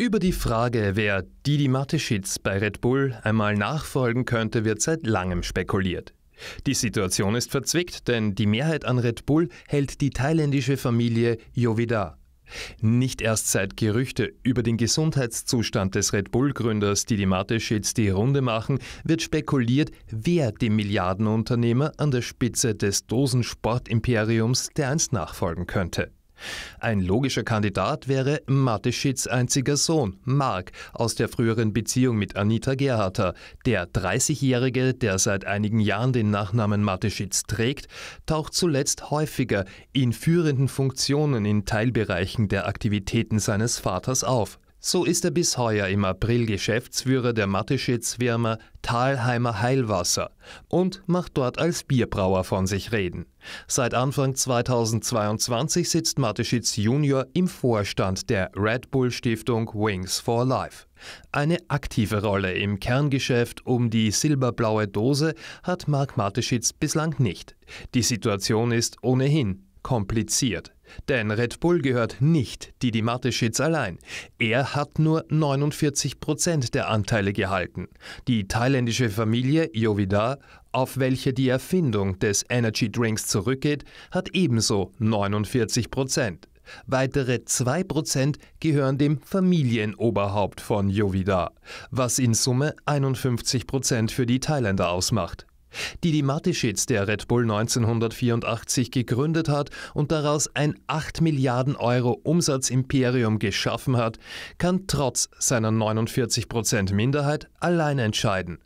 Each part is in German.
Über die Frage, wer Didi Mateschitz bei Red Bull einmal nachfolgen könnte, wird seit langem spekuliert. Die Situation ist verzwickt, denn die Mehrheit an Red Bull hält die thailändische Familie Jovida. Nicht erst seit Gerüchte über den Gesundheitszustand des Red Bull-Gründers Didi Mateschitz die Runde machen, wird spekuliert, wer dem Milliardenunternehmer an der Spitze des Dosensportimperiums der einst nachfolgen könnte. Ein logischer Kandidat wäre Mateschitz einziger Sohn, Mark, aus der früheren Beziehung mit Anita Gerharter. Der 30-Jährige, der seit einigen Jahren den Nachnamen Mateschitz trägt, taucht zuletzt häufiger in führenden Funktionen in Teilbereichen der Aktivitäten seines Vaters auf. So ist er bis heuer im April Geschäftsführer der matteschitz firma Thalheimer Heilwasser und macht dort als Bierbrauer von sich reden. Seit Anfang 2022 sitzt Matteschitz Junior im Vorstand der Red Bull Stiftung Wings for Life. Eine aktive Rolle im Kerngeschäft um die silberblaue Dose hat Marc Matteschitz bislang nicht. Die Situation ist ohnehin kompliziert. Denn Red Bull gehört nicht Didi Mateschitz allein. Er hat nur 49 Prozent der Anteile gehalten. Die thailändische Familie Jovida, auf welche die Erfindung des Energy Drinks zurückgeht, hat ebenso 49 Prozent. Weitere 2% gehören dem Familienoberhaupt von Jovida, was in Summe 51% für die Thailänder ausmacht. Didi Matischitz, der Red Bull 1984 gegründet hat und daraus ein 8 Milliarden Euro Umsatzimperium geschaffen hat, kann trotz seiner 49 Minderheit allein entscheiden.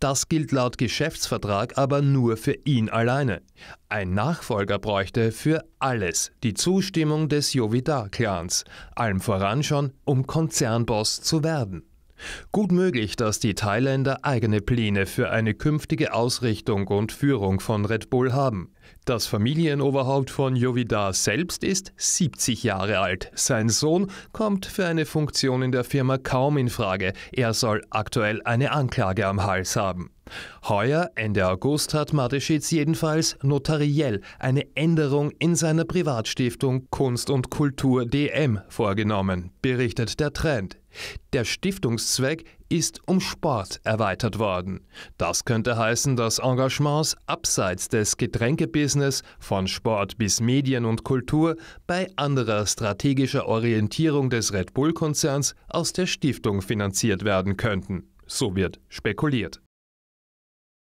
Das gilt laut Geschäftsvertrag aber nur für ihn alleine. Ein Nachfolger bräuchte für alles die Zustimmung des jovidar clans allem voran schon, um Konzernboss zu werden. Gut möglich, dass die Thailänder eigene Pläne für eine künftige Ausrichtung und Führung von Red Bull haben. Das Familienoberhaupt von Jovida selbst ist 70 Jahre alt. Sein Sohn kommt für eine Funktion in der Firma kaum in Frage. Er soll aktuell eine Anklage am Hals haben. Heuer, Ende August, hat Mateschitz jedenfalls notariell eine Änderung in seiner Privatstiftung Kunst und Kultur DM vorgenommen, berichtet der Trend. Der Stiftungszweck ist um Sport erweitert worden. Das könnte heißen, dass Engagements abseits des Getränkebusiness von Sport bis Medien und Kultur bei anderer strategischer Orientierung des Red Bull-Konzerns aus der Stiftung finanziert werden könnten. So wird spekuliert.